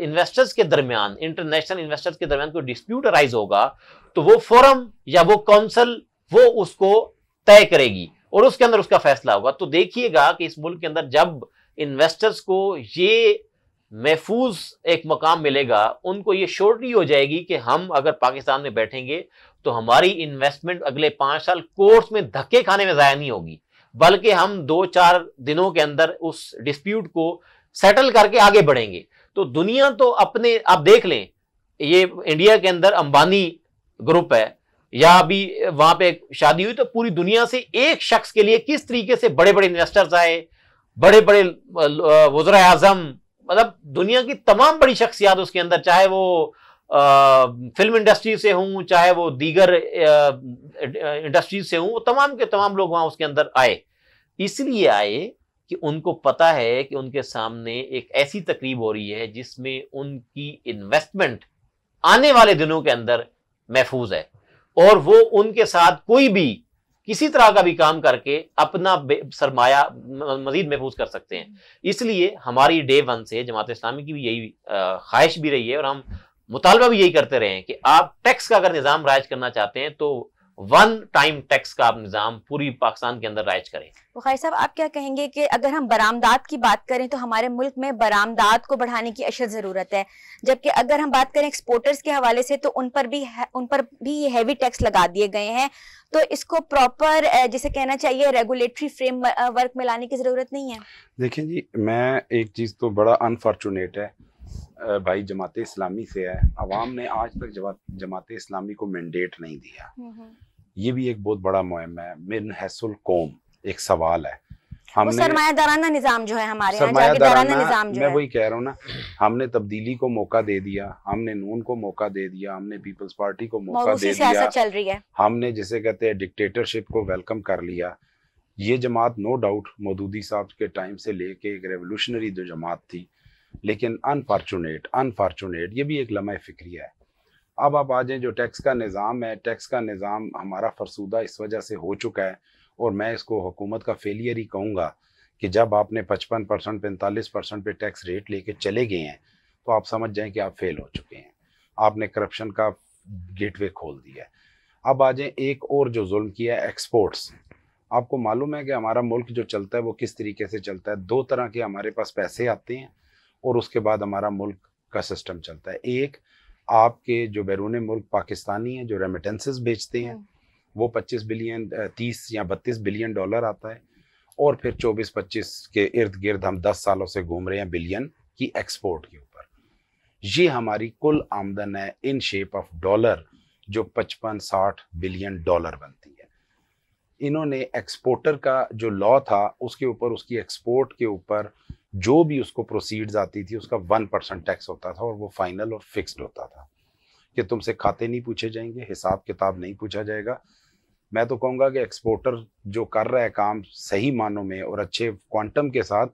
इन्वेस्टर्स के दरमियान इंटरनेशनल इन्वेस्टर्स के दरमियान कोई डिस्प्यूट अराइज होगा तो वो फोरम या वो काउंसिल वो उसको तय करेगी और उसके अंदर उसका फैसला होगा तो देखिएगा कि इस मुल्क के अंदर जब इन्वेस्टर्स को ये महफूज एक मकाम मिलेगा उनको ये श्योरिटी हो जाएगी कि हम अगर पाकिस्तान में बैठेंगे तो हमारी इन्वेस्टमेंट अगले पांच साल कोर्स में धक्के खाने में ज़ाया नहीं होगी बल्कि हम दो चार दिनों के अंदर उस डिस्प्यूट को सेटल करके आगे बढ़ेंगे तो दुनिया तो अपने आप देख लें ये इंडिया के अंदर अंबानी ग्रुप है या अभी वहां पे शादी हुई तो पूरी दुनिया से एक शख्स के लिए किस तरीके से बड़े बड़े इन्वेस्टर्स आए बड़े बड़े वज्र आजम मतलब दुनिया की तमाम बड़ी शख्सियात उसके अंदर चाहे वो आ, फिल्म इंडस्ट्री से हों चाहे वो दीगर इंडस्ट्री से हों वो तमाम के तमाम लोग वहाँ उसके अंदर आए इसलिए आए कि उनको पता है कि उनके सामने एक ऐसी तकरीब हो रही है जिसमें उनकी इन्वेस्टमेंट आने वाले दिनों के अंदर महफूज है और वो उनके साथ कोई भी किसी तरह का भी काम करके अपना सरमाया मजीद महफूज कर सकते हैं इसलिए हमारी डे वन से जमात इस्लामी की भी यही ख्वाहिश भी रही है और हम मुतालबा भी यही करते रहे हैं कि आप टैक्स का अगर निज़ाम राइज करना चाहते हैं तो वन टाइम टैक्स का आप निज़ाम पूरी पाकिस्तान के अंदर राइज करें बुखारी तो साहब आप क्या कहेंगे कि अगर हम बरामदात की बात करें तो हमारे मुल्क में बरामदात को बढ़ाने की अशद ज़रूरत है जबकि अगर हम बात करें एक्सपोर्टर्स के हवाले से तो उन पर भी उन पर भी ये हैवी टैक्स लगा दिए गए हैं तो इसको प्रॉपर जिसे कहना चाहिए रेगुलेटरी फ्रेम वर्क में लाने की ज़रूरत नहीं है देखिए जी मैं एक चीज़ तो बड़ा अनफॉर्चुनेट है भाई जमात इस्लामी से है अवाम ने आज तक जमात इस्लामी को मैंडेट नहीं दिया हम्म, हम्म। ये भी एक बहुत बड़ा मुहिम है मिन हैसुल कौम एक सवाल है हमने वही कह रहा हूँ ना हमने तब्दीली को मौका दे दिया हमने नून को मौका दे दिया हमने पीपल्स पार्टी को मौका दे दिया चल रही है हमने जिसे कहते हैं डिक्टेटरशिप को वेलकम कर लिया ये जमात नो डाउट मोदूदी साहब के टाइम से लेके एक रेवोल्यूशनरी जो जमात थी लेकिन अनफॉर्चुनेट अनफॉर्चुनेट ये भी एक लम्हा फिक्रिया है अब आप आ जाए जो टैक्स का निज़ाम है टैक्स का निज़ाम हमारा फरसूदा इस वजह से हो चुका है और मैं इसको हुकूमत का फेलियर ही कहूँगा कि जब आपने पचपन परसेंट पैंतालीस परसेंट पे टैक्स रेट लेके चले गए हैं तो आप समझ जाएं कि आप फेल हो चुके हैं आपने करप्शन का गेटवे खोल दिया है अब आ जाएं एक और जो जुल्म किया है एक्सपोर्ट्स आपको मालूम है कि हमारा मुल्क जो चलता है वो किस तरीके से चलता है दो तरह के हमारे पास पैसे आते हैं और उसके बाद हमारा मुल्क का सिस्टम चलता है एक आपके जो बैरून मुल्क पाकिस्तानी हैं जो रेमिटेंसेस बेचते हैं हाँ। वो 25 बिलियन 30 या 32 बिलियन डॉलर आता है और फिर 24-25 के इर्द गिर्द हम 10 सालों से घूम रहे हैं बिलियन की एक्सपोर्ट के ऊपर ये हमारी कुल आमदन है इन शेप ऑफ डॉलर जो 55-60 बिलियन डॉलर बनती है इन्होंने एक्सपोर्टर का जो लॉ था उसके ऊपर उसकी एक्सपोर्ट के ऊपर जो भी उसको प्रोसीड्स आती थी उसका वन परसेंट टैक्स होता था और वो फाइनल और फिक्स्ड होता था कि तुमसे खाते नहीं पूछे जाएंगे हिसाब किताब नहीं पूछा जाएगा मैं तो कहूँगा कि एक्सपोर्टर जो कर रहा है काम सही मानों में और अच्छे क्वांटम के साथ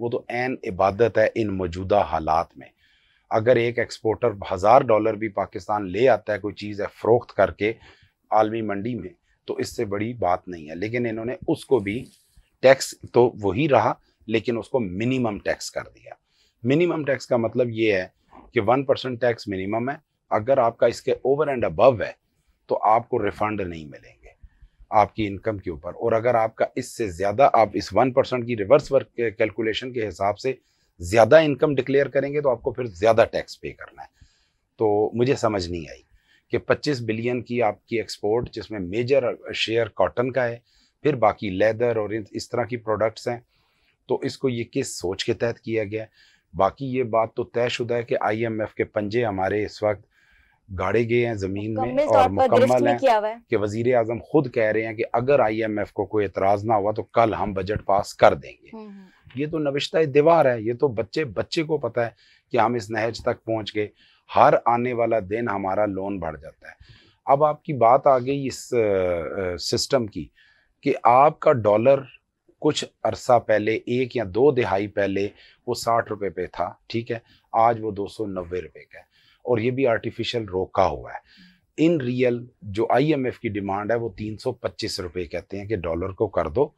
वो तो एन इबादत है इन मौजूदा हालात में अगर एक एक्सपोर्टर हज़ार डॉलर भी पाकिस्तान ले आता है कोई चीज़ है फ़रोख्त करके आलमी मंडी में तो इससे बड़ी बात नहीं है लेकिन इन्होंने उसको भी टैक्स तो वही रहा लेकिन उसको मिनिमम टैक्स कर दिया मिनिमम टैक्स का मतलब ये है कि वन परसेंट टैक्स मिनिमम है अगर आपका इसके ओवर एंड अबव है तो आपको रिफंड नहीं मिलेगा आपकी इनकम के ऊपर और अगर आपका इससे ज़्यादा आप इस वन परसेंट की रिवर्स वर्क कैलकुलेशन के हिसाब से ज़्यादा इनकम डिक्लेयर करेंगे तो आपको फिर ज़्यादा टैक्स पे करना है तो मुझे समझ नहीं आई कि 25 बिलियन की आपकी एक्सपोर्ट जिसमें मेजर शेयर कॉटन का है फिर बाकी लेदर और इस तरह की प्रोडक्ट्स हैं तो इसको ये किस सोच के तहत किया गया बाकी ये बात तो तयशुदा है कि आईएमएफ के पंजे हमारे इस वक्त गाड़े गए हैं जमीन में और मुकम्मल है कि वजीर आजम खुद कह रहे हैं कि अगर आई एम एफ को कोई एतराज ना हुआ तो कल हम बजट पास कर देंगे हम्म, हम्म। ये तो नविश्ता दीवार है ये तो बच्चे बच्चे को पता है कि हम इस नहज तक पहुंच गए हर आने वाला दिन हमारा लोन बढ़ जाता है अब आपकी बात आ गई इस सिस्टम की कि आपका डॉलर कुछ अरसा पहले एक या दो दिहाई पहले वो साठ रुपए पे था ठीक है आज वो दो सौ नब्बे रुपये का है और ये भी आर्टिफिशियल रोका हुआ है हम्म। इन रियल जो आईएमएफ की डिमांड है वो तीन सौ पच्चीस कहते हैं कि डॉलर को कर दो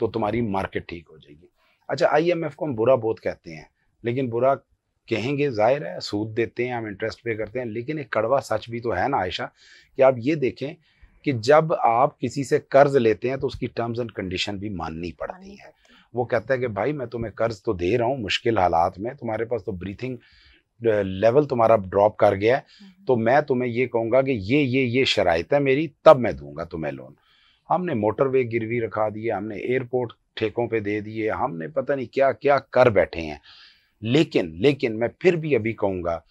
तो तुम्हारी मार्केट ठीक हो जाएगी अच्छा आईएमएफ को हम बुरा बहुत कहते हैं लेकिन बुरा कहेंगे जाहिर है सूद देते हैं हम इंटरेस्ट पे करते हैं लेकिन एक कड़वा सच भी तो है ना आयशा कि आप ये देखें कि जब आप किसी से कर्ज लेते हैं तो उसकी टर्म्स एंड कंडीशन भी माननी पड़ती है वो कहता है कि भाई मैं तुम्हें कर्ज तो दे रहा हूँ मुश्किल हालात में तुम्हारे पास तो ब्रीथिंग लेवल तुम्हारा ड्रॉप कर गया हम्म, हम्म। तो मैं तुम्हें ये कहूँगा कि ये ये ये शरात है मेरी तब मैं दूंगा तुम्हें लोन हमने मोटरवे गिरवी रखा दिए हमने एयरपोर्ट ठेकों पे दे दिए हमने पता नहीं क्या क्या कर बैठे हैं लेकिन लेकिन मैं फिर भी अभी कहूँगा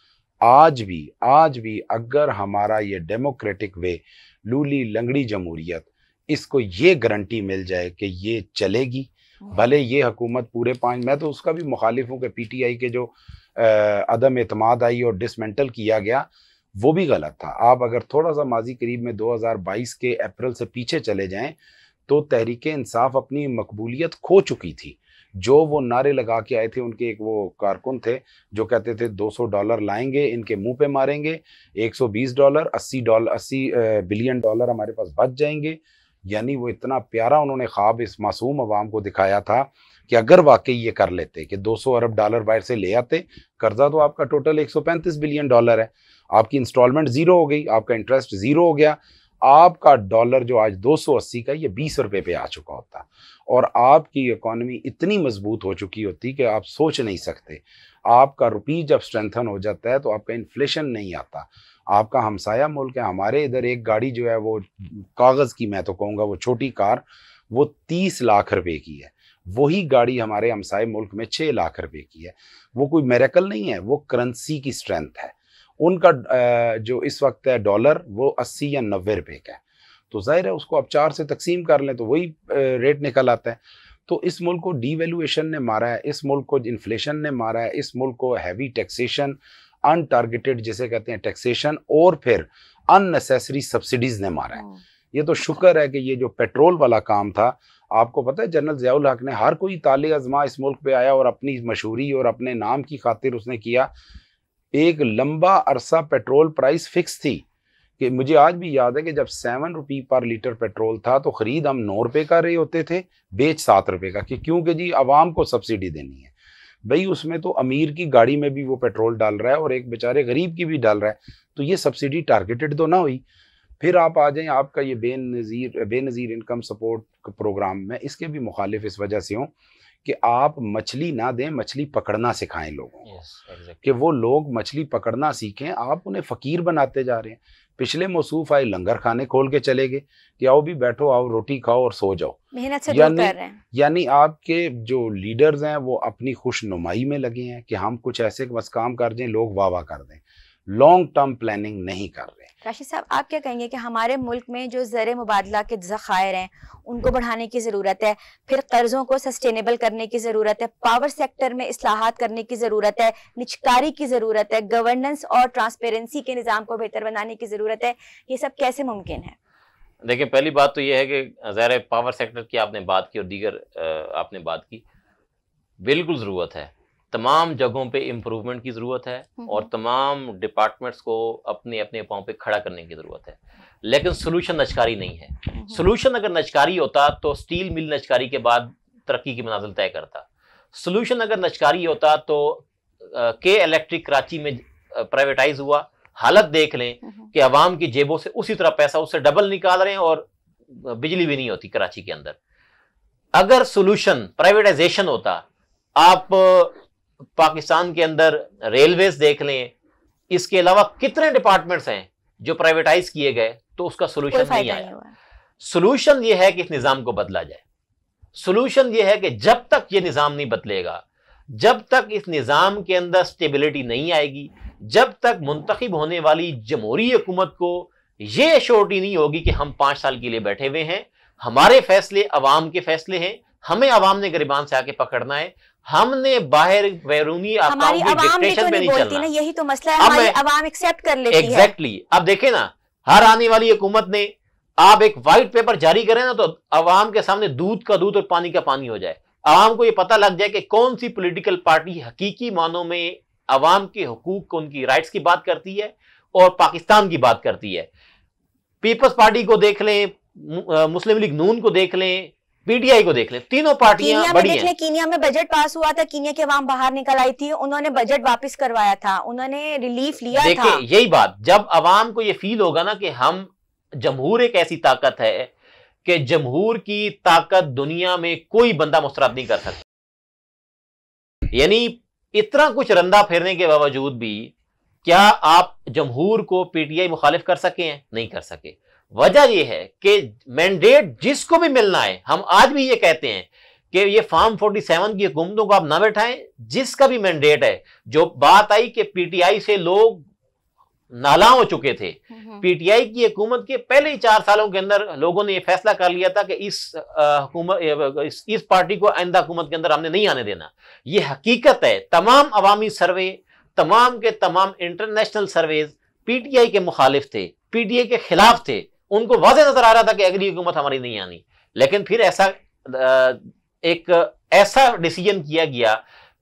आज भी आज भी अगर हमारा ये डेमोक्रेटिक वे लूली लंगड़ी जमहूरियत इसको ये गारंटी मिल जाए कि ये चलेगी भले ये हुकूमत पूरे पाँच मैं तो उसका भी मुखालिफ हूँ कि पी टी आई के जो अदम अतमाद आई और डिसमेंटल किया गया वो भी गलत था आप अगर थोड़ा सा माजी करीब में 2022 के अप्रैल से पीछे चले जाएं तो तहरीक इंसाफ अपनी मकबूलियत खो चुकी थी जो वो नारे लगा के आए थे उनके एक वो कारकुन थे जो कहते थे 200 डॉलर लाएंगे इनके मुंह पे मारेंगे 120 डॉलर 80 डॉलर 80 बिलियन डॉलर हमारे पास बच जाएंगे यानी वो इतना प्यारा उन्होंने ख्वाब इस मासूम आवाम को दिखाया था कि अगर वाकई ये कर लेते कि 200 अरब डॉलर बाहर से ले आते कर्जा तो आपका टोटल 135 बिलियन डॉलर है आपकी इंस्टॉलमेंट ज़ीरो हो गई आपका इंटरेस्ट ज़ीरो हो गया आपका डॉलर जो आज 280 का ये 20 रुपए पे आ चुका होता और आपकी इकोनमी इतनी मजबूत हो चुकी होती कि आप सोच नहीं सकते आपका रुपी जब स्ट्रेंथन हो जाता है तो आपका इन्फ्लेशन नहीं आता आपका हमसाया मुल्क है हमारे इधर एक गाड़ी जो है वो कागज़ की मैं तो कहूँगा वो छोटी कार वो तीस लाख रुपए की है वही गाड़ी हमारे हमसाए मुल्क में छः लाख रुपए की है वो कोई मेरेकल नहीं है वो करेंसी की स्ट्रेंथ है उनका जो इस वक्त है डॉलर वो अस्सी या नबे रुपए का है तो ज़ाहिर है उसको आप चार से तकसीम कर लें तो वही रेट निकल आता है तो इस मुल्क को डीवैल्यूएशन ने मारा है इस मुल्क को इन्फ्लेशन ने मारा है इस मुल्क को हैवी टैक्सेशन अनटारगेटेड जिसे कहते हैं टैक्सेशन और फिर अननेसेसरी सब्सिडीज ने मारा है हाँ। ये तो शुक्र है कि ये जो पेट्रोल वाला काम था आपको पता है जनरल जयाउल हक ने हर कोई ताले आजमा इस मुल्क पे आया और अपनी मशहूरी और अपने नाम की खातिर उसने किया एक लंबा अरसा पेट्रोल प्राइस फिक्स थी कि मुझे आज भी याद है कि जब सेवन रुपी पर लीटर पेट्रोल था तो ख़रीद हम नौ रुपये का रहे होते थे बेच सात रुपये का कि क्योंकि जी आवाम को सब्सिडी देनी है भाई उसमें तो अमीर की गाड़ी में भी वो पेट्रोल डाल रहा है और एक बेचारे गरीब की भी डाल रहा है तो ये सब्सिडी टारगेटेड तो ना हुई फिर आप आ जाएं आपका ये Benazir Benazir income support programme में इसके भी मुखालिफ इस वजह से हूँ कि आप मछली ना दें मछली पकड़ना सिखाएं लोगों को yes, exactly. कि वो लोग मछली पकड़ना सीखें आप उन्हें फ़कीर बनाते जा रहे हैं पिछले मौसूफ आए लंगर खाने खोल के चले गए कि आओ भी बैठो आओ रोटी खाओ और सो जाओ मेहनत यानी यानी आपके जो लीडर्स हैं वो अपनी खुश नुमाई में लगे हैं कि हम कुछ ऐसे बस काम कर दें लोग वाह वाह कर दें लॉन्ग टर्म प्लानिंग नहीं कर रहे राशिद साहब आप क्या कहेंगे कि हमारे मुल्क में जो ज़र मुबादला के ज़खायर हैं उनको बढ़ाने की ज़रूरत है फिर कर्ज़ों को सस्टेनेबल करने की ज़रूरत है पावर सेक्टर में असलाहत करने की ज़रूरत है निचकारी की ज़रूरत है गवर्नेंस और ट्रांसपेरेंसी के निज़ाम को बेहतर बनाने की ज़रूरत है ये सब कैसे मुमकिन है देखिए पहली बात तो यह है कि ज़र पावर सेक्टर की आपने बात की और दीगर आपने बात की बिल्कुल ज़रूरत है तमाम जगहों पे इम्प्रूवमेंट की ज़रूरत है हम्म। और तमाम डिपार्टमेंट्स को अपने अपने पाँव पे खड़ा करने की ज़रूरत है लेकिन सोल्यूशन नचकारी नहीं है सोल्यूशन हम्म। अगर नचकारी होता तो स्टील मिल नचकारी के बाद तरक्की की मनाजिल तय करता सोल्यूशन अगर नचकारी होता तो के इलेक्ट्रिक कराची में प्राइवेटाइज हुआ हालत देख लें हम्म। कि आवाम की जेबों से उसी तरह पैसा उससे डबल निकाल रहे हैं और बिजली भी नहीं होती कराची के अंदर अगर सोल्यूशन प्राइवेटाइजेशन होता आप पाकिस्तान के अंदर रेलवेज देख लें इसके अलावा कितने डिपार्टमेंट्स हैं जो प्राइवेटाइज किए गए तो उसका सोल्यूशन नहीं आया सोल्यूशन ये है कि इस निज़ाम को बदला जाए सोल्यूशन ये है कि जब तक ये निज़ाम नहीं बदलेगा जब तक इस निज़ाम के अंदर स्टेबिलिटी नहीं आएगी जब तक मुंतखब होने वाली जमहूरी हुकूमत को ये श्योरिटी नहीं होगी कि हम पांच साल के लिए बैठे हुए हैं हमारे फैसले अवाम के फैसले हैं हमें अवाम ने गरीबान से आके पकड़ना है हमने बाहर बैरूनी हमारी आवाम तो नहीं बोलती ना यही तो मसला है हमारी आवाम एक्सेप्ट कर लेती exactly, है एग्जैक्टली अब देखे ना हर आने वाली हुकूमत ने आप एक वाइट पेपर जारी करें ना तो आवाम के सामने दूध का दूध और पानी का पानी हो जाए आवाम को ये पता लग जाए कि कौन सी पोलिटिकल पार्टी हकीकी मानों में आवाम के हकूक को उनकी राइट्स की बात करती है और पाकिस्तान की बात करती है पीपल्स पार्टी को देख लें मुस्लिम लीग नून को देख लें पीटीआई को देख ले तीनों पार्टियां बड़ी हैं कीनिया में बजट पास हुआ था कीनिया के वहां बाहर निकल आई थी उन्होंने बजट वापस करवाया था उन्होंने रिलीफ लिया देखिए यही बात जब आवाम को ये फील होगा ना कि हम जमहूर एक ऐसी ताकत है कि जमहूर की ताकत दुनिया में कोई बंदा मुस्तरद नहीं कर सकता यानी इतना कुछ रंदा फेरने के बावजूद भी क्या आप जमहूर को पीटीआई मुखालिफ कर सके हैं नहीं कर सके वजह यह है कि मैंडेट जिसको भी मिलना है हम आज भी ये कहते हैं कि ये फॉर्म 47 की हुकूमतों को आप ना बैठाएं जिसका भी मैंडेट है जो बात आई कि पीटीआई से लोग नाला हो चुके थे पीटीआई हम्म। की हुकूमत के पहले ही चार सालों के अंदर लोगों ने यह फैसला कर लिया था कि इस हुकूमत इस, इस पार्टी को आइंदा हुकूमत के अंदर हमने नहीं आने देना ये हकीकत है तमाम अवामी सर्वे तमाम के तमाम इंटरनेशनल सर्वेज पीटीआई के मुखालिफ थे पीटीआई के खिलाफ थे उनको वाजे नजर आ रहा था कि अगली हुकूमत हमारी नहीं आनी लेकिन फिर ऐसा एक ऐसा डिसीजन किया गया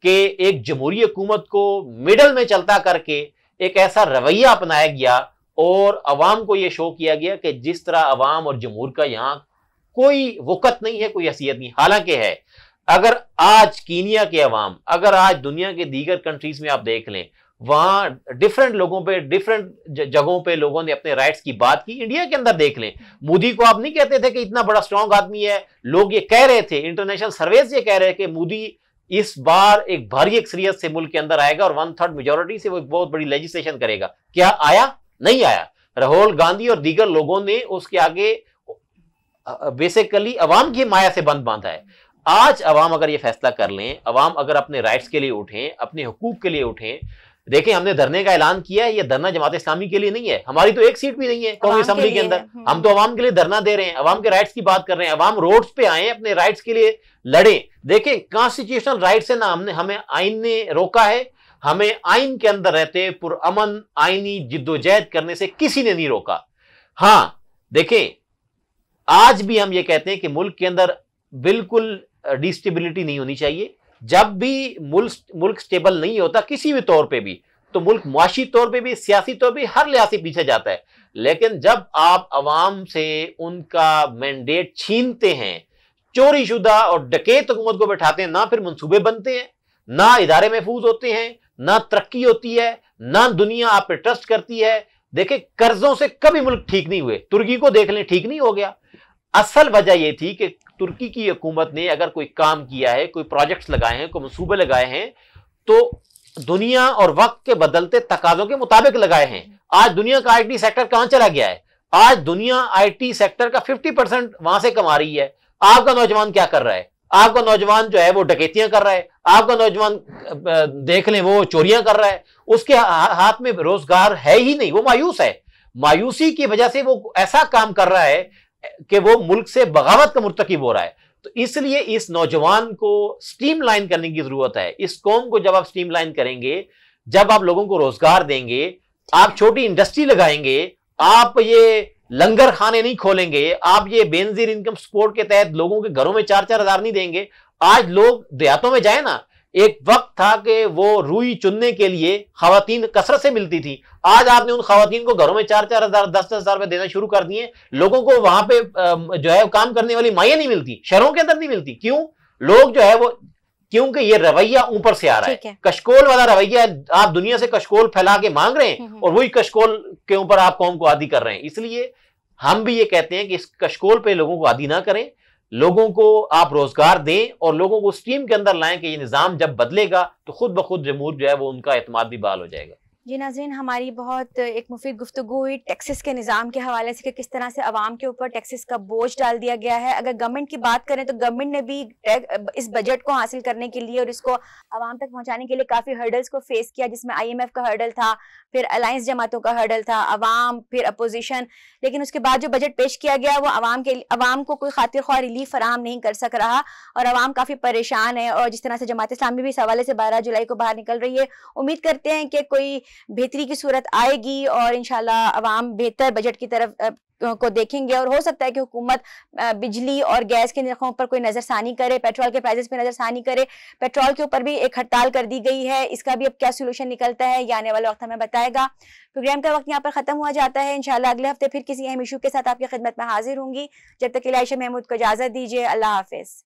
कि एक जमहूरी हुकूमत को मिडल में चलता करके एक ऐसा रवैया अपनाया गया और अवाम को यह शो किया गया कि जिस तरह अवाम और जमहूर का यहां कोई वक़्त नहीं है कोई हैसियत नहीं हालांकि है अगर आज कीनिया के अवाम अगर आज दुनिया के दीगर कंट्रीज में आप देख लें वहां डिफरेंट लोगों पे डिफरेंट जगहों पे लोगों ने अपने राइट्स की बात की इंडिया के अंदर देख लें मोदी को आप नहीं कहते थे कि इतना बड़ा स्ट्रांग आदमी है लोग ये कह रहे थे इंटरनेशनल सर्वेस ये कह रहे कि मोदी इस बार एक भारी अक्सरियत से मुल्क के अंदर आएगा और वन थर्ड मेजोरिटी से वो एक बहुत बड़ी लेजिस्लेशन करेगा क्या आया नहीं आया राहुल गांधी और दीगर लोगों ने उसके आगे बेसिकली अवाम की माया से बंद बांधा है आज अवाम अगर ये फैसला कर लें अवाम अगर अपने राइट्स के लिए उठें अपने हकूक के लिए उठें देखें हमने धरने का ऐलान किया है ये धरना जमात इस्लामी के लिए नहीं है हमारी तो एक सीट भी नहीं है कौमी असम्बली के, के अंदर हम हम्म। तो अवाम के लिए धरना दे रहे हैं अवाम के राइट्स की बात कर रहे हैं अवाम रोड्स पे आए अपने राइट्स के लिए लड़े देखें कॉन्स्टिट्यूशनल राइट से ना हमने हमें आइन ने रोका है हमें आइन के अंदर रहते पुरअमन आइनी जिद्दोजहद करने से किसी ने नहीं रोका हाँ देखें आज भी हम ये कहते हैं कि मुल्क के अंदर बिल्कुल डिस्टेबिलिटी नहीं होनी चाहिए जब भी मुल्क मुल्क स्टेबल नहीं होता किसी भी तौर पे भी तो मुल्क मुआशी तौर पे भी सियासी तौर पे हर लिहाज से पीछे जाता है लेकिन जब आप आवाम से उनका मैंडेट छीनते हैं चोरी शुदा और डकेत हुकूमत को बैठाते हैं ना फिर मनसूबे बनते हैं ना इदारे महफूज होते हैं ना तरक्की होती है ना दुनिया आप पे ट्रस्ट करती है देखे कर्जों से कभी मुल्क ठीक नहीं हुए तुर्की को देख लें ठीक नहीं हो गया असल वजह यह थी कि तुर्की की हुकूमत ने अगर कोई काम किया है कोई प्रोजेक्ट्स लगाए हैं कोई मनसूबे लगाए हैं तो दुनिया और वक्त के बदलते तकाजों के मुताबिक लगाए हैं आज दुनिया का आईटी सेक्टर कहां चला गया है आज दुनिया आईटी सेक्टर का 50 परसेंट वहां से कमा रही है आपका नौजवान क्या कर रहा है आपका नौजवान जो है वो डकैतियां कर रहा है आपका नौजवान देख लें वो चोरियां कर रहा है उसके हाथ में रोजगार है ही नहीं वो मायूस है मायूसी की वजह से वो ऐसा काम कर रहा है कि वो मुल्क से बगावत का मुरतकब हो रहा है तो इसलिए इस नौजवान को स्टीम लाइन करने की ज़रूरत है इस कौम को जब आप स्टीम लाइन करेंगे जब आप लोगों को रोज़गार देंगे आप छोटी इंडस्ट्री लगाएंगे आप ये लंगर खाने नहीं खोलेंगे आप ये बेनजीर इनकम सपोर्ट के तहत लोगों के घरों में चार चार हज़ार नहीं देंगे आज लोग देहातों में जाए ना एक वक्त था कि वो रुई चुनने के लिए खातन कसरत से मिलती थी आज आपने उन खातन को घरों में चार चार हजार दस दस हजार रुपए देना शुरू कर दिए लोगों को वहां पे जो है काम करने वाली माइया नहीं मिलती शहरों के अंदर नहीं मिलती क्यों लोग जो है वो क्योंकि ये रवैया ऊपर से आ रहा है, है। कशकोल वाला रवैया आप दुनिया से कशकोल फैला के मांग रहे हैं हम्म, हम्म। और वही कशकोल के ऊपर आप कौम को आदि कर रहे हैं इसलिए हम भी ये कहते हैं कि इस कशकोल पे लोगों को आदि ना करें लोगों को आप रोजगार दें और लोगों को स्कीम के अंदर लाएं कि ये निज़ाम जब बदलेगा तो खुद ब खुद जमूर जो है वो उनका अतमाद भी बहाल हो जाएगा जी नाजरीन हमारी बहुत एक मुफीद गुफ्तु हुई टैक्सेस के निज़ाम के हवाले से कि किस तरह से आवाम के ऊपर टैक्सेस का बोझ डाल दिया गया है अगर गवर्नमेंट की बात करें तो गवर्नमेंट ने भी इस बजट को हासिल करने के लिए और इसको आवाम तक पहुंचाने के लिए काफ़ी हर्डल्स को फेस किया जिसमें आईएमएफ का हर्डल था फिर अलायंस जमातों का हर्डल था आवाम फिर अपोजिशन लेकिन उसके बाद जो बजट पेश किया गया वो आवाम के आवाम को कोई खातिर ख्वा रिलीफ फराम नहीं कर सक रहा और आवाम काफ़ी परेशान है और जिस तरह से जमात इस्लामी भी इस हवाले से बारह जुलाई को बाहर निकल रही है उम्मीद करते हैं कि कोई बेहतरी की सूरत आएगी और इनशाला आवाम बेहतर बजट की तरफ को देखेंगे और हो सकता है कि हुकूमत बिजली और गैस के नरखों पर कोई नज़रसानी करे पेट्रोल के प्राइजेस पे नज़रसानी करे पेट्रोल के ऊपर भी एक हड़ताल कर दी गई है इसका भी अब क्या सोल्यूशन निकलता है ये आने वाला वक्त हमें बताएगा प्रोग्राम का वक्त यहाँ पर ख़त्म हुआ जाता है इनशाला अगले हफ्ते फिर किसी अहम इशू के साथ आपकी खिदमत में हाजिर होंगी जब तक इलाइश महमूद को इजाज़त दीजिए अल्लाह हाफिज़